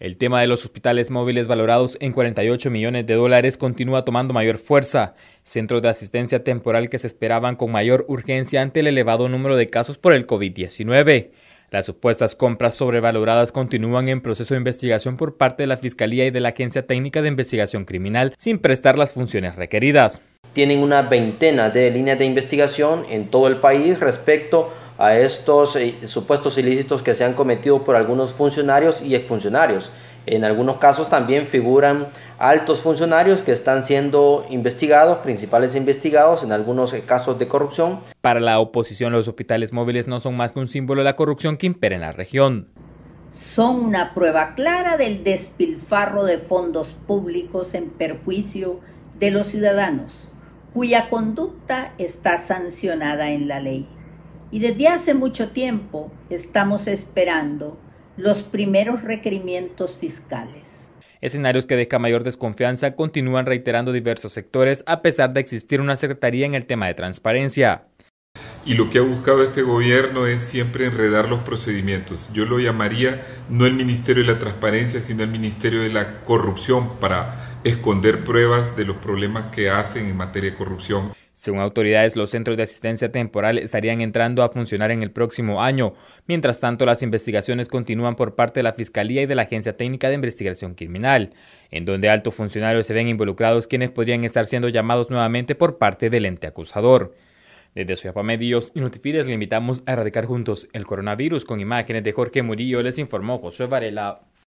El tema de los hospitales móviles valorados en 48 millones de dólares continúa tomando mayor fuerza. Centros de asistencia temporal que se esperaban con mayor urgencia ante el elevado número de casos por el COVID-19. Las supuestas compras sobrevaloradas continúan en proceso de investigación por parte de la Fiscalía y de la Agencia Técnica de Investigación Criminal sin prestar las funciones requeridas tienen una veintena de líneas de investigación en todo el país respecto a estos eh, supuestos ilícitos que se han cometido por algunos funcionarios y exfuncionarios. En algunos casos también figuran altos funcionarios que están siendo investigados, principales investigados en algunos eh, casos de corrupción. Para la oposición, los hospitales móviles no son más que un símbolo de la corrupción que impera en la región. Son una prueba clara del despilfarro de fondos públicos en perjuicio de los ciudadanos cuya conducta está sancionada en la ley. Y desde hace mucho tiempo estamos esperando los primeros requerimientos fiscales. Escenarios que dejan mayor desconfianza continúan reiterando diversos sectores a pesar de existir una secretaría en el tema de transparencia y lo que ha buscado este gobierno es siempre enredar los procedimientos. Yo lo llamaría no el Ministerio de la Transparencia, sino el Ministerio de la Corrupción para esconder pruebas de los problemas que hacen en materia de corrupción. Según autoridades, los centros de asistencia temporal estarían entrando a funcionar en el próximo año. Mientras tanto, las investigaciones continúan por parte de la Fiscalía y de la Agencia Técnica de Investigación Criminal, en donde altos funcionarios se ven involucrados quienes podrían estar siendo llamados nuevamente por parte del ente acusador. Desde su Medios y Notifides le invitamos a erradicar juntos el coronavirus con imágenes de Jorge Murillo, les informó José Varela.